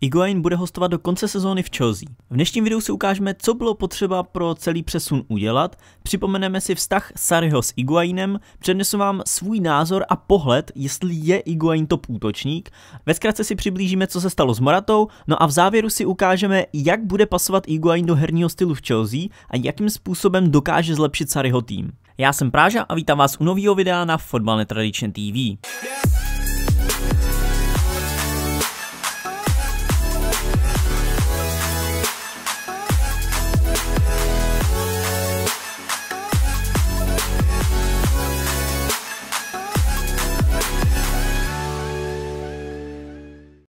Iguain bude hostovat do konce sezóny v Chelsea. V dnešním videu si ukážeme, co bylo potřeba pro celý přesun udělat, připomeneme si vztah Sariho s Iguainem, přednesu vám svůj názor a pohled, jestli je Iguain top útočník, ve zkratce si přiblížíme, co se stalo s Moratou, no a v závěru si ukážeme, jak bude pasovat Iguain do herního stylu v Chelsea a jakým způsobem dokáže zlepšit Sariho tým. Já jsem Práža a vítám vás u nového videa na Fotbal Netradičně TV. Yeah.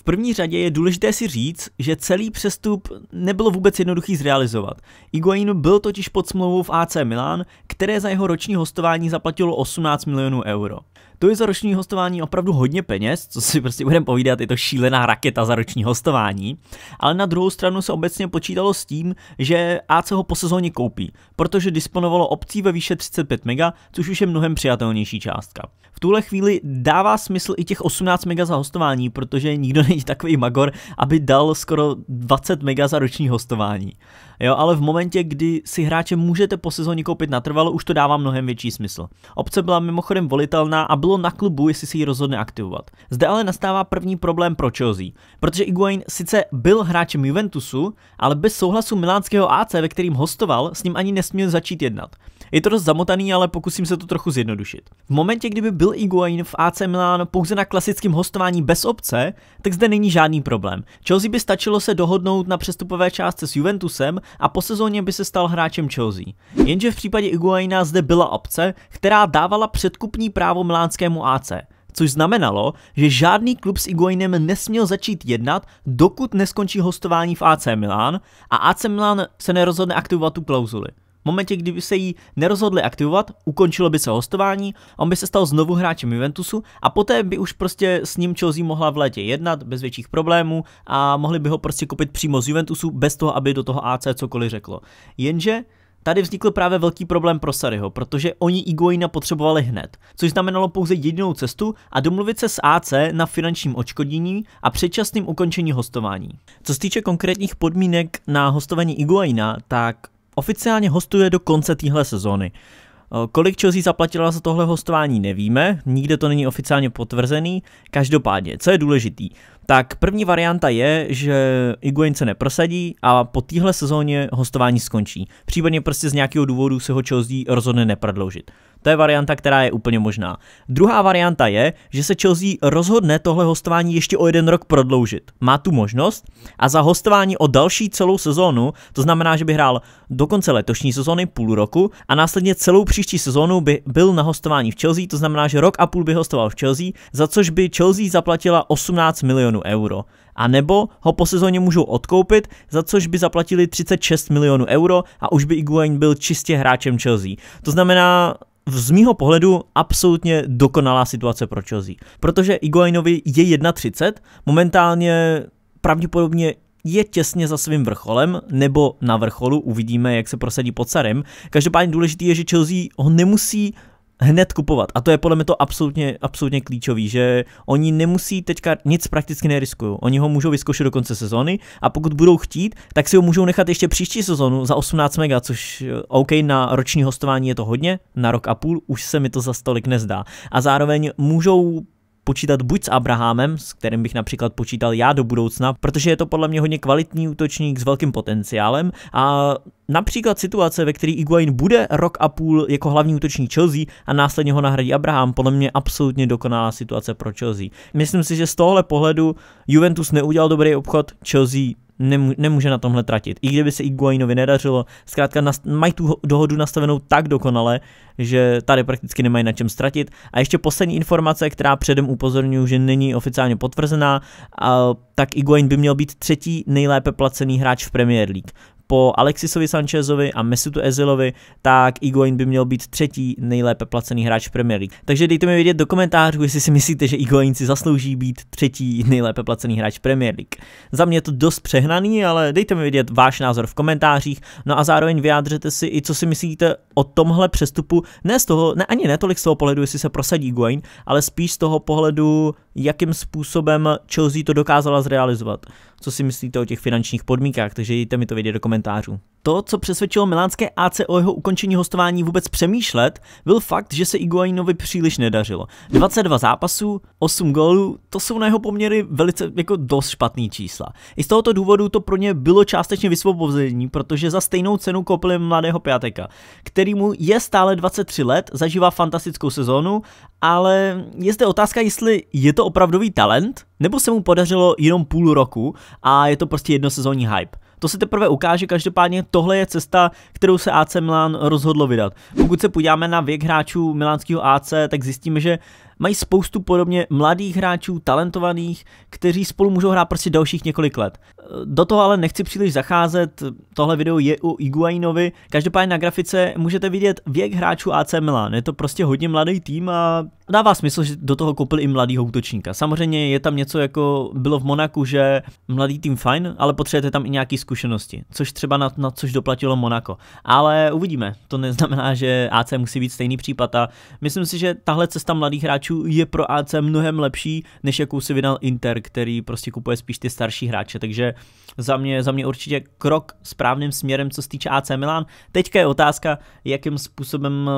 první řadě je důležité si říct, že celý přestup nebylo vůbec jednoduchý zrealizovat. Iguain byl totiž pod smlouvou v AC Milan, které za jeho roční hostování zaplatilo 18 milionů euro. To je za roční hostování opravdu hodně peněz, co si prostě budeme povídat, je to šílená raketa za roční hostování. Ale na druhou stranu se obecně počítalo s tím, že AC ho po sezóně koupí, protože disponovalo opcí ve výše 35 mega, což už je mnohem přijatelnější částka. V tuhle chvíli dává smysl i těch 18 mega za hostování, protože nikdo není takový magor, aby dal skoro 20 mega za roční hostování. Jo, ale v momentě, kdy si hráče můžete po sezóně koupit natrvalo, už to dává mnohem větší smysl. Obce byla mimochodem volitelná a bylo na klubu, jestli si ji rozhodne aktivovat. Zde ale nastává první problém pro Chelsea, protože Iguain sice byl hráčem Juventusu, ale bez souhlasu milánského AC, ve kterým hostoval, s ním ani nesměl začít jednat. Je to dost zamotaný, ale pokusím se to trochu zjednodušit. V momentě, kdyby byl Iguain v AC Milan pouze na klasickém hostování bez obce, tak zde není žádný problém. Chelsea by stačilo se dohodnout na přestupové částce s Juventusem a po sezóně by se stal hráčem Chelsea. Jenže v případě Iguaina zde byla obce, která dávala předkupní právo milánskému AC což znamenalo, že žádný klub s Iguainem nesměl začít jednat, dokud neskončí hostování v AC Milan a AC Milan se nerozhodne aktivovat tu klauzuli momentě, kdyby se jí nerozhodli aktivovat, ukončilo by se hostování, on by se stal znovu hráčem Juventusu a poté by už prostě s ním Chelsea mohla v létě jednat bez větších problémů a mohli by ho prostě koupit přímo z Juventusu bez toho, aby do toho AC cokoliv řeklo. Jenže Tady vznikl právě velký problém pro Sariho, protože oni Iguaina potřebovali hned, což znamenalo pouze jedinou cestu a domluvit se s AC na finančním očkodnění a předčasným ukončení hostování. Co se týče konkrétních podmínek na hostování Iguaina, tak oficiálně hostuje do konce téhle sezóny. Eh, kolik Chelsea zaplatila za tohle hostování nevíme, nikde to není oficiálně potvrzený, každopádně, co je důležitý, tak první varianta je, že Iguain se neprosadí a po téhle sezóně hostování skončí, případně prostě z nějakého důvodu se ho Chelsea rozhodne neprodloužit. To je varianta, která je úplně možná. Druhá varianta je, že se Chelsea rozhodne tohle hostování ještě o jeden rok prodloužit. Má tu možnost a za hostování o další celou sezónu, to znamená, že by hrál do konce letošní sezóny půl roku a následně celou příští sezónu by byl na hostování v Chelsea, to znamená, že rok a půl by hostoval v Chelsea, za což by Chelsea zaplatila 18 milionů euro. A nebo ho po sezóně můžou odkoupit, za což by zaplatili 36 milionů euro a už by Iguain byl čistě hráčem Chelsea. To znamená, z mýho pohledu absolutně dokonalá situace pro Chelsea, protože Iguainovi je 1,30, momentálně pravděpodobně je těsně za svým vrcholem, nebo na vrcholu, uvidíme, jak se prosadí pod Sarem. Každopádně důležité je, že Chelsea ho nemusí hned kupovat. A to je podle mě to absolutně, absolutně klíčový, že oni nemusí teďka nic prakticky neriskují. Oni ho můžou vyzkoušet do konce sezóny a pokud budou chtít, tak si ho můžou nechat ještě příští sezónu za 18 mega, což eh, OK, na roční hostování je to hodně, na rok a půl už se mi to za stolik nezdá. A zároveň můžou počítat buď s Abrahamem, s kterým bych například počítal já do budoucna, protože je to podle mě hodně kvalitní útočník s velkým potenciálem a například situace, ve které Iguain bude rok a půl jako hlavní útočník Chelsea a následně ho nahradí Abraham, podle mě absolutně dokonalá situace pro Chelsea. Myslím si, že z tohle pohledu Juventus neudělal dobrý obchod, Chelsea nemů- nemůže na tomhle tratit. I kdyby se Iguainovi nedařilo, zkrátka nast- mají tu dohodu nastavenou tak dokonale, že tady prakticky nemají na čem ztratit. A ještě poslední informace, která předem upozorňuji, že není oficiálně potvrzená, a, tak Iguain by měl být třetí nejlépe placený hráč v Premier League. Po Alexisovi Sanchezovi a Mesutu Ezilovi, tak Iguain by měl být třetí nejlépe placený hráč v Premier League. Takže dejte mi vědět do komentářů, jestli si myslíte, že Iguain si zaslouží být třetí nejlépe placený hráč Premier League. Za mě je to dost přehnaný, ale dejte mi vědět váš názor v komentářích, no a zároveň vyjádřete si i co si myslíte o tomhle přestupu, ne z toho, ne ani netolik z toho pohledu, jestli se prosadí Iguain, ale spíš z toho pohledu, jakým způsobem Chelsea to dokázala zrealizovat. Co si myslíte o těch finančních podmínkách, takže jděte mi to vědět do komentářů to, co přesvědčilo milánské AC o jeho ukončení hostování vůbec přemýšlet, byl fakt, že se Iguainovi příliš nedařilo. 22 zápasů, 8 gólů, to jsou na jeho poměry velice jako dost špatný čísla. I z tohoto důvodu to pro ně bylo částečně vysvobození, protože za stejnou cenu koupili mladého Pjateka, který mu je stále 23 let, zažívá fantastickou sezónu, ale je zde otázka, jestli je to opravdový talent, nebo se mu podařilo jenom půl roku a je to prostě jednosezónní hype. To se teprve ukáže, každopádně tohle je cesta, kterou se AC Milan rozhodlo vydat. Pokud se podíváme na věk hráčů milánského AC, tak zjistíme, že mají spoustu podobně mladých hráčů, talentovaných, kteří spolu můžou hrát prostě dalších několik let. Do toho ale nechci příliš zacházet, tohle video je u Iguainovi, každopádně na grafice můžete vidět věk hráčů AC Milan, je to prostě hodně mladý tým a dává smysl, že do toho koupili i mladýho útočníka. Samozřejmě je tam něco jako bylo v Monaku, že mladý tým fajn, ale potřebujete tam i nějaké zkušenosti, což třeba na, na což doplatilo Monako. Ale uvidíme, to neznamená, že AC musí být stejný případ a myslím si, že tahle cesta mladých hráčů hráčů je pro AC mnohem lepší, než jakou si vydal Inter, který prostě kupuje spíš ty starší hráče. Takže za mě, za mě určitě krok správným směrem, co se týče AC Milan. Teďka je otázka, jakým způsobem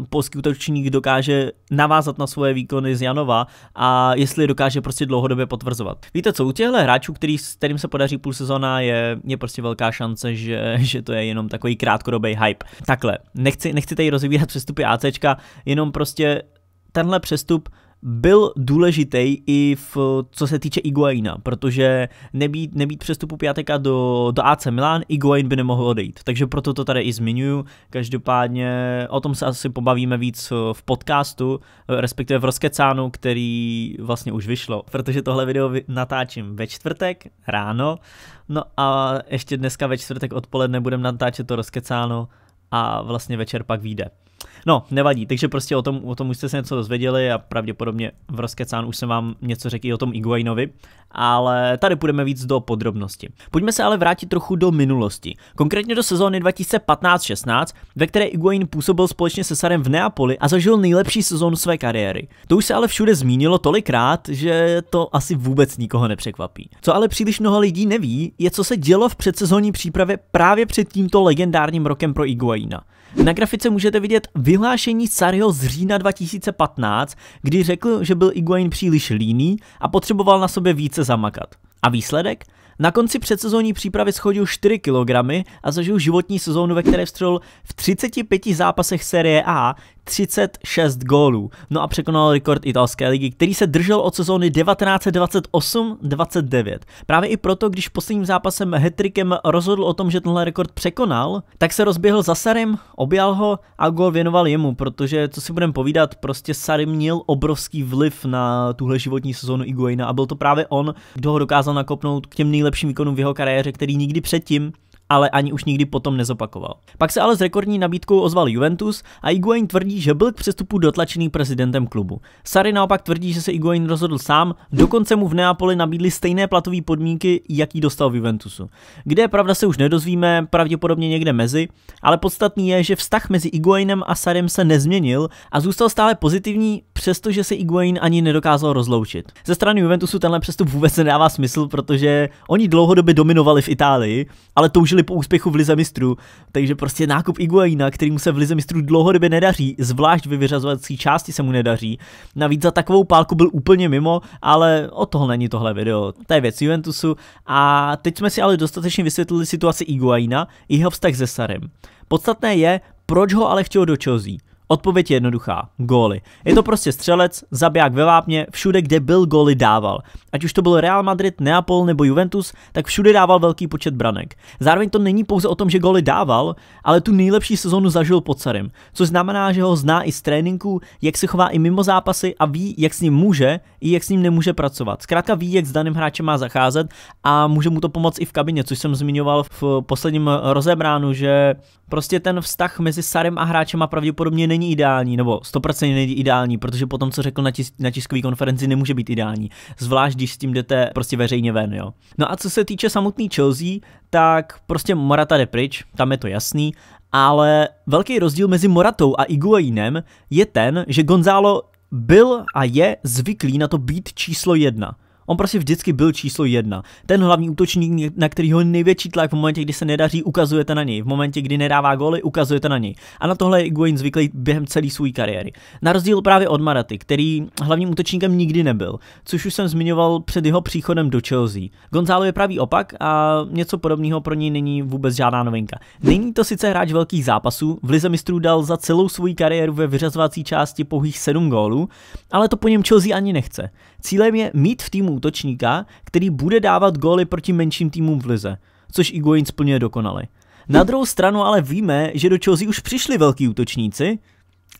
eh, polský útočník dokáže navázat na svoje výkony z Janova a jestli dokáže prostě dlouhodobě potvrzovat. Víte co, u těchto hráčů, který, s kterým se podaří půl sezóna, je, je prostě velká šance, že, že to je jenom takový krátkodobý hype. Takhle, nechci, nechci tady rozvíjet přestupy AC, jenom prostě tenhle přestup byl důležitý i v, co se týče Iguaina, protože nebýt, nebýt přestupu pjateka do, do AC Milan, Iguain by nemohl odejít. Takže proto to tady i zmiňuju. Každopádně o tom se asi pobavíme víc v podcastu, respektive v rozkecánu, který vlastně už vyšlo, protože tohle video natáčím ve čtvrtek ráno, no a ještě dneska ve čtvrtek odpoledne budeme natáčet to rozkecáno a vlastně večer pak vyjde. No, nevadí, takže prostě o tom, o tom už jste se něco dozvěděli a pravděpodobně v Rozkecán už jsem vám něco řekl i o tom Iguainovi, ale tady půjdeme víc do podrobnosti. Pojďme se ale vrátit trochu do minulosti, konkrétně do sezóny 2015-16, ve které Iguain působil společně se Sarem v Neapoli a zažil nejlepší sezónu své kariéry. To už se ale všude zmínilo tolikrát, že to asi vůbec nikoho nepřekvapí. Co ale příliš mnoho lidí neví, je co se dělo v předsezónní přípravě právě před tímto legendárním rokem pro Iguaina. Na grafice můžete vidět vyhlášení Sario z října 2015, kdy řekl, že byl Iguain příliš líný a potřeboval na sobě více zamakat. A výsledek? Na konci předsezónní přípravy schodil 4 kg a zažil životní sezónu, ve které vstřelil v 35 zápasech série A 36 gólů. No a překonal rekord italské ligy, který se držel od sezóny 1928-29. Právě i proto, když posledním zápasem hetrikem rozhodl o tom, že tenhle rekord překonal, tak se rozběhl za Sarim, objal ho a gól věnoval jemu, protože co si budeme povídat, prostě Sarim měl obrovský vliv na tuhle životní sezónu Iguaina a byl to právě on, kdo ho dokázal nakopnout k těm nejlepším nejlepším výkonům v jeho kariéře, který nikdy předtím ale ani už nikdy potom nezopakoval. Pak se ale s rekordní nabídkou ozval Juventus a Iguain tvrdí, že byl k přestupu dotlačený prezidentem klubu. Sary naopak tvrdí, že se Iguain rozhodl sám, dokonce mu v Neapoli nabídli stejné platové podmínky, jaký dostal v Juventusu. Kde je pravda se už nedozvíme, pravděpodobně někde mezi, ale podstatný je, že vztah mezi Iguainem a Sarem se nezměnil a zůstal stále pozitivní, přestože se Iguain ani nedokázal rozloučit. Ze strany Juventusu tenhle přestup vůbec nedává smysl, protože oni dlouhodobě dominovali v Itálii, ale toužili po úspěchu v Lize mistrů. Takže prostě nákup Iguaina, který mu se v Lize mistrů dlouhodobě nedaří, zvlášť ve vyřazovací části se mu nedaří. Navíc za takovou pálku byl úplně mimo, ale o toho není tohle video. To je věc Juventusu. A teď jsme si ale dostatečně vysvětlili situaci Iguaina i jeho vztah se Sarem. Podstatné je, proč ho ale chtěl do Chelsea. Odpověď je jednoduchá. Góly. Je to prostě střelec, zabiják ve vápně, všude, kde byl góly dával. Ať už to byl Real Madrid, Neapol nebo Juventus, tak všude dával velký počet branek. Zároveň to není pouze o tom, že góly dával, ale tu nejlepší sezonu zažil pod Sarem, což znamená, že ho zná i z tréninku, jak se chová i mimo zápasy a ví, jak s ním může i jak s ním nemůže pracovat. Zkrátka ví, jak s daným hráčem má zacházet a může mu to pomoct i v kabině, což jsem zmiňoval v posledním rozebránu, že prostě ten vztah mezi Sarem a hráčem a pravděpodobně není ideální, nebo 100% není ideální, protože potom, co řekl na, tis- na tiskové konferenci, nemůže být ideální. Zvlášť, když s tím jdete prostě veřejně ven, jo. No a co se týče samotný Chelsea, tak prostě Morata jde pryč, tam je to jasný, ale velký rozdíl mezi Moratou a Iguainem je ten, že Gonzalo byl a je zvyklý na to být číslo jedna. On prostě vždycky byl číslo jedna. Ten hlavní útočník, na kterýho největší tlak v momentě, kdy se nedaří, ukazujete na něj. V momentě, kdy nedává góly, ukazujete na něj. A na tohle je Iguain zvyklý během celé své kariéry. Na rozdíl právě od Maraty, který hlavním útočníkem nikdy nebyl, což už jsem zmiňoval před jeho příchodem do Chelsea. Gonzalo je pravý opak a něco podobného pro něj není vůbec žádná novinka. Není to sice hráč velkých zápasů, v Lize mistrů dal za celou svou kariéru ve vyřazovací části pouhých 7 gólů, ale to po něm Chelsea ani nechce. Cílem je mít v týmu útočníka, který bude dávat góly proti menším týmům v lize, což Iguain splňuje dokonale. Na hm. druhou stranu ale víme, že do Chelsea už přišli velký útočníci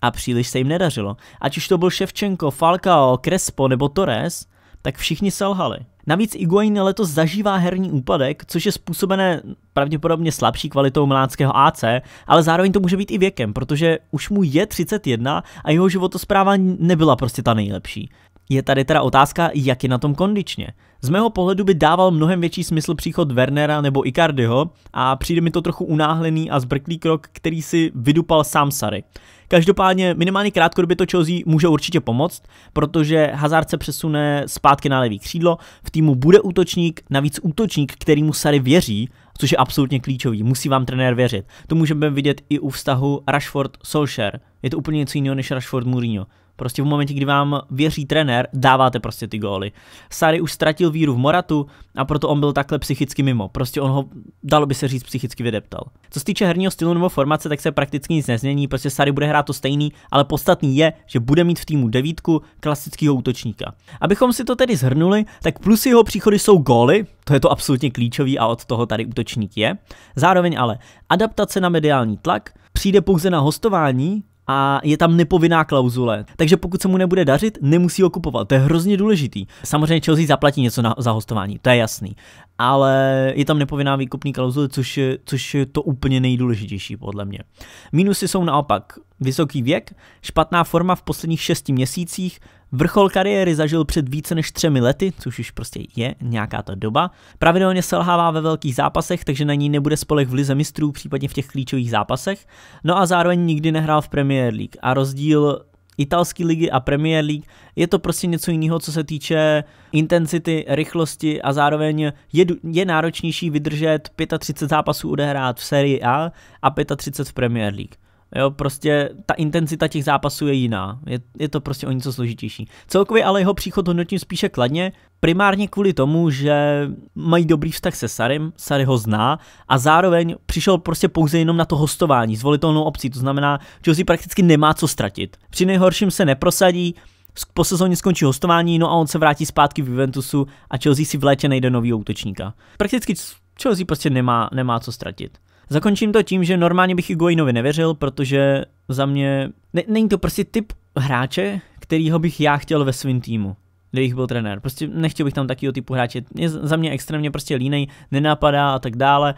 a příliš se jim nedařilo. Ať už to byl Ševčenko, Falcao, Crespo nebo Torres, tak všichni selhali. Navíc Iguain letos zažívá herní úpadek, což je způsobené pravděpodobně slabší kvalitou mládského AC, ale zároveň to může být i věkem, protože už mu je 31 a jeho životospráva nebyla prostě ta nejlepší. Je tady teda otázka, jak je na tom kondičně. Z mého pohledu by dával mnohem větší smysl příchod Wernera nebo Icardiho a přijde mi to trochu unáhlený a zbrklý krok, který si vydupal sám Sary. Každopádně minimálně krátkodobě to Chelsea může určitě pomoct, protože Hazard se přesune zpátky na levý křídlo, v týmu bude útočník, navíc útočník, kterýmu Sary věří, což je absolutně klíčový, musí vám trenér věřit. To můžeme vidět i u vztahu Rashford-Solskjaer. Je to úplně něco jiného než Rashford-Mourinho. Prostě v momentě, kdy vám věří trenér, dáváte prostě ty góly. Sary už ztratil víru v Moratu a proto on byl takhle psychicky mimo. Prostě on ho, dalo by se říct, psychicky vydeptal. Co se týče herního stylu nebo formace, tak se prakticky nic nezmění, prostě Sary bude hrát to stejný, ale podstatný je, že bude mít v týmu devítku klasického útočníka. Abychom si to tedy zhrnuli, tak plusy jeho příchody jsou góly, to je to absolutně klíčový a od toho tady útočník je. Zároveň ale adaptace na mediální tlak, přijde pouze na hostování, a je tam nepovinná klauzule. Takže pokud se mu nebude dařit, nemusí ho kupovat. To je hrozně důležitý. Samozřejmě Chelsea zaplatí něco na, za hostování, to je jasný. Ale je tam nepovinná výkupní klauzule, což, což je to úplně nejdůležitější podle mě. Mínusy jsou naopak vysoký věk, špatná forma v posledních šesti měsících, Vrchol kariéry zažil před více než třemi lety, což už prostě je nějaká ta doba. Pravidelně selhává ve velkých zápasech, takže na ní nebude spolech v lize mistrů, případně v těch klíčových zápasech. No a zároveň nikdy nehrál v Premier League. A rozdíl italské ligy a Premier League. Je to prostě něco jiného, co se týče intenzity, rychlosti a zároveň je, je náročnější vydržet 35 zápasů odehrát v sérii A a 35 v Premier League. Jo, prostě ta intenzita těch zápasů je jiná. Je, je to prostě o něco složitější. Celkově ale jeho příchod hodnotím spíše kladně, primárně kvůli tomu, že mají dobrý vztah se Sarim, Sary ho zná a zároveň přišel prostě pouze jenom na to hostování zvolitelnou obcí, to znamená, že si prakticky nemá co ztratit. Při nejhorším se neprosadí, po sezóně skončí hostování, no a on se vrátí zpátky v Juventusu a Chelsea si v létě najde nový útočníka. Prakticky Chelsea prostě nemá, nemá co ztratit. Zakončím to tím, že normálně bych Higuainovi nevěřil, protože za mě ne, není to prostě typ hráče, kterýho bych já chtěl ve svém týmu kde jich byl trenér. Prostě nechtěl bych tam takového typu hráče. Je za mě extrémně prostě línej, nenapadá a tak dále.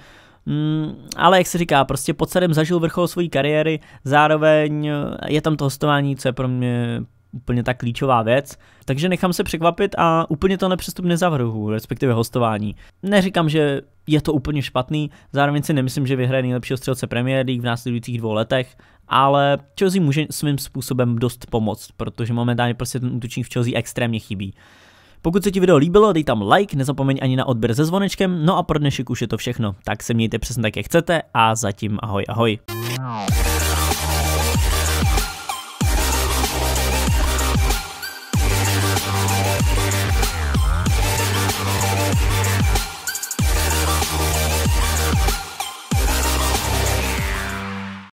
Mm, ale jak se říká, prostě pod sadem zažil vrchol své kariéry, zároveň je tam to hostování, co je pro mě úplně ta klíčová věc, takže nechám se překvapit a úplně to nepřestup nezavrhu, respektive hostování. Neříkám, že je to úplně špatný, zároveň si nemyslím, že vyhraje nejlepšího střelce Premier League v následujících dvou letech, ale Chelsea může svým způsobem dost pomoct, protože momentálně prostě ten útočník v Chelsea extrémně chybí. Pokud se ti video líbilo, dej tam like, nezapomeň ani na odběr se zvonečkem, no a pro dnešek už je to všechno. Tak se mějte přesně tak, jak chcete a zatím ahoj ahoj.